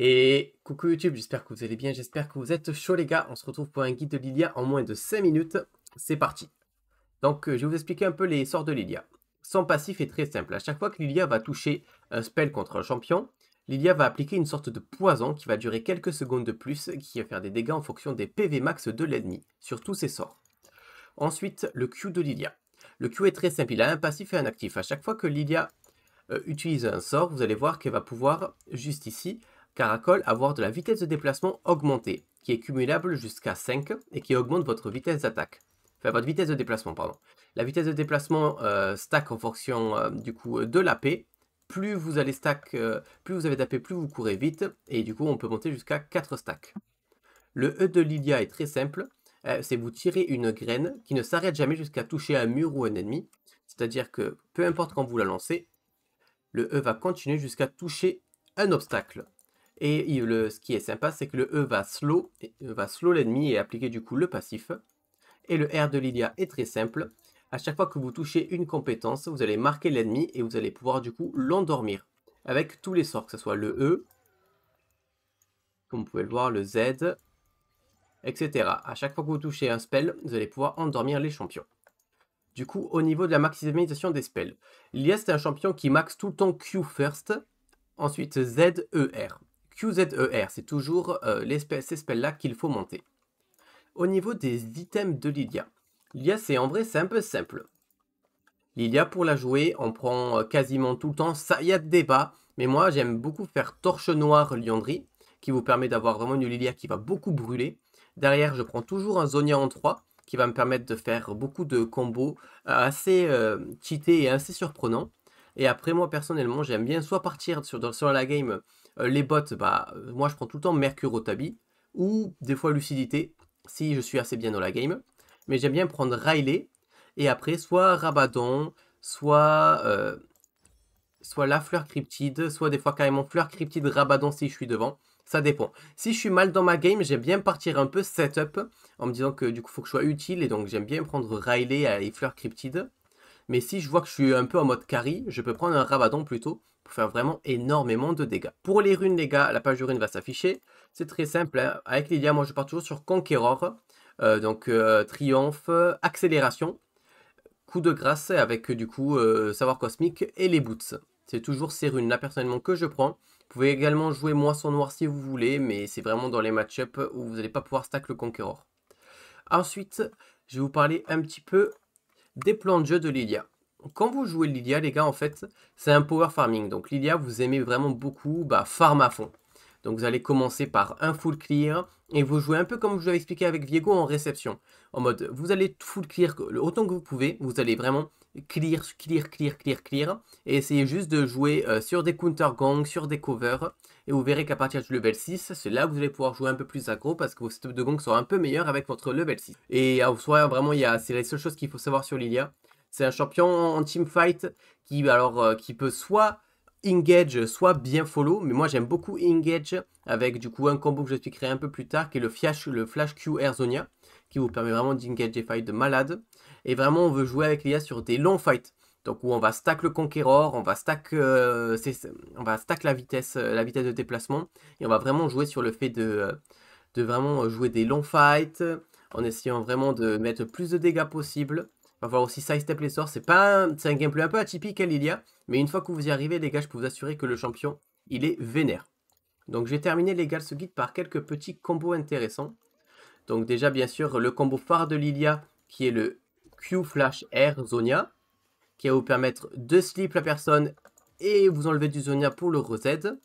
Et coucou YouTube, j'espère que vous allez bien, j'espère que vous êtes chaud les gars. On se retrouve pour un guide de Lilia en moins de 5 minutes. C'est parti. Donc euh, je vais vous expliquer un peu les sorts de Lilia. Son passif est très simple. À chaque fois que Lilia va toucher un spell contre un champion, Lilia va appliquer une sorte de poison qui va durer quelques secondes de plus, qui va faire des dégâts en fonction des PV max de l'ennemi, sur tous ses sorts. Ensuite, le Q de Lilia. Le Q est très simple, il a un passif et un actif. À chaque fois que Lilia euh, utilise un sort, vous allez voir qu'elle va pouvoir, juste ici, Caracol, avoir de la vitesse de déplacement augmentée, qui est cumulable jusqu'à 5 et qui augmente votre vitesse d'attaque. votre vitesse de déplacement, pardon. La vitesse de déplacement euh, stack en fonction euh, du coup euh, de l'AP. Plus vous allez stack, plus vous avez d'AP, plus vous courez vite, et du coup on peut monter jusqu'à 4 stacks. Le E de Lilia est très simple, c'est vous tirez une graine qui ne s'arrête jamais jusqu'à toucher un mur ou un ennemi. C'est-à-dire que peu importe quand vous la lancez, le E va continuer jusqu'à toucher un obstacle. Et ce qui est sympa, c'est que le E va slow, euh, va slow l'ennemi et appliquer du coup le passif. Et le R de Lilia est très simple. À chaque fois que vous touchez une compétence, vous allez marquer l'ennemi et vous allez pouvoir du coup l'endormir. Avec tous les sorts, que ce soit le E, comme vous pouvez le voir, le Z, etc. À chaque fois que vous touchez un spell, vous allez pouvoir endormir les champions. Du coup, au niveau de la maximisation des spells, Lilia c'est un champion qui max tout le temps Q first, ensuite Z, E, R. QZER, c'est toujours euh, l'espèce spells là qu'il faut monter. Au niveau des items de Lydia, Lilia c'est en vrai c'est un peu simple. Lilia pour la jouer, on prend euh, quasiment tout le temps, ça y a des débat, mais moi j'aime beaucoup faire Torche Noire lyondrie qui vous permet d'avoir vraiment une Lilia qui va beaucoup brûler. Derrière je prends toujours un Zonia en 3, qui va me permettre de faire beaucoup de combos euh, assez cheatés et assez surprenants. Et après, moi personnellement, j'aime bien soit partir sur, la game, euh, les bots, bah, euh, moi je prends tout le temps Mercure au tabi, ou des fois Lucidité, si je suis assez bien dans la game. Mais j'aime bien prendre Riley, et après, soit Rabadon, soit, euh, soit la fleur cryptide, soit des fois carrément fleur cryptide, Rabadon si je suis devant. Ça dépend. Si je suis mal dans ma game, j'aime bien partir un peu setup en me disant que du coup, faut que je sois utile et donc j'aime bien prendre Riley et fleur cryptide. Mais si je vois que je suis un peu en mode carry, je peux prendre un Rabadon plutôt pour faire vraiment énormément de dégâts. Pour les runes, les gars, la page de runes va s'afficher. C'est très simple. Hein. Avec Lydia, moi, je pars toujours sur Conqueror. Euh, donc, euh, triomphe, accélération, coup de grâce avec, euh, du coup, savoir cosmique et les boots. C'est toujours ces runes-là, personnellement, que je prends. Vous pouvez également jouer Moisson Noir si vous voulez, mais c'est vraiment dans les match-up où vous n'allez pas pouvoir stack le Conqueror. Ensuite, je vais vous parler un petit peu des plans de jeu de Lilia. Quand vous jouez Lilia, les gars, en fait, c'est un power farming. Donc Lilia, vous aimez vraiment beaucoup bah, farm à fond. Donc vous allez commencer par un full clear et vous jouez un peu comme je vous l'avais expliqué avec Viego en réception. En mode, vous allez full clear autant que vous pouvez, vous allez vraiment clear, clear, clear, clear, clear. Et essayez juste de jouer euh, sur des counter gangs, sur des covers. Et vous verrez qu'à partir du level 6, c'est là que vous allez pouvoir jouer un peu plus aggro parce que vos setups de gangs sont un peu meilleurs avec votre level 6. Et en soi, vraiment, c'est la seule chose qu'il faut savoir sur Lilia. C'est un champion en team fight qui, alors, euh, qui peut soit Engage soit bien follow, mais moi j'aime beaucoup Engage avec du coup un combo que je suis créé un peu plus tard qui est le Flash, le flash Q Airzonia qui vous permet vraiment d'engage des fights de malade. Et vraiment on veut jouer avec l'IA sur des longs fights. Donc où on va stack le Conqueror, on va stack, euh, on va stack la, vitesse, euh, la vitesse de déplacement et on va vraiment jouer sur le fait de, de vraiment jouer des longs fights en essayant vraiment de mettre plus de dégâts possible on va voir aussi sidestep les sorts. C'est un, un gameplay un peu atypique à hein, Lilia, mais une fois que vous y arrivez, les gars, je peux vous assurer que le champion, il est vénère. Donc j'ai terminé les gars ce guide par quelques petits combos intéressants. Donc déjà bien sûr le combo phare de Lilia qui est le Q Flash Air Zonia qui va vous permettre de slip la personne et vous enlever du Zonia pour le Z Vous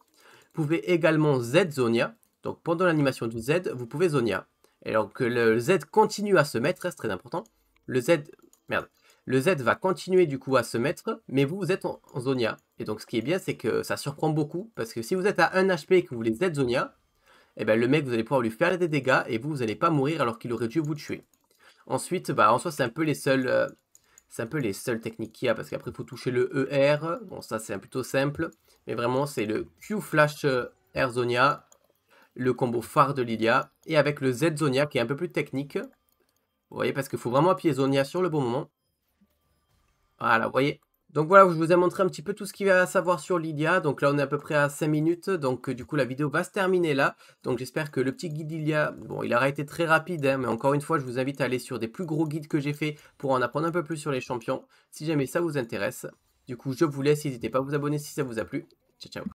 pouvez également Z Zonia. Donc pendant l'animation du Z, vous pouvez Zonia. Et alors que le Z continue à se mettre, hein, c'est très important. Le Z Merde. Le Z va continuer du coup à se mettre, mais vous, vous êtes en, Zonia. Et donc ce qui est bien, c'est que ça surprend beaucoup, parce que si vous êtes à 1 HP et que vous voulez Zonia, eh ben, le mec, vous allez pouvoir lui faire des dégâts, et vous, vous n'allez pas mourir alors qu'il aurait dû vous tuer. Ensuite, bah, en soi, c'est un peu les seuls... Euh, c'est un peu les seules techniques qu'il y a, parce qu'après, il faut toucher le ER. Bon, ça, c'est plutôt simple. Mais vraiment, c'est le Q Flash Air euh, Zonia, le combo phare de Lilia, et avec le Z Zonia, qui est un peu plus technique, vous voyez, parce qu'il faut vraiment appuyer Zonia sur le bon moment. Voilà, vous voyez. Donc voilà, je vous ai montré un petit peu tout ce qu'il y a à savoir sur Lydia. Donc là, on est à peu près à 5 minutes. Donc euh, du coup, la vidéo va se terminer là. Donc j'espère que le petit guide Lydia, bon, il aura été très rapide. Hein, mais encore une fois, je vous invite à aller sur des plus gros guides que j'ai fait pour en apprendre un peu plus sur les champions. Si jamais ça vous intéresse. Du coup, je vous laisse. N'hésitez pas à vous abonner si ça vous a plu. Ciao, ciao.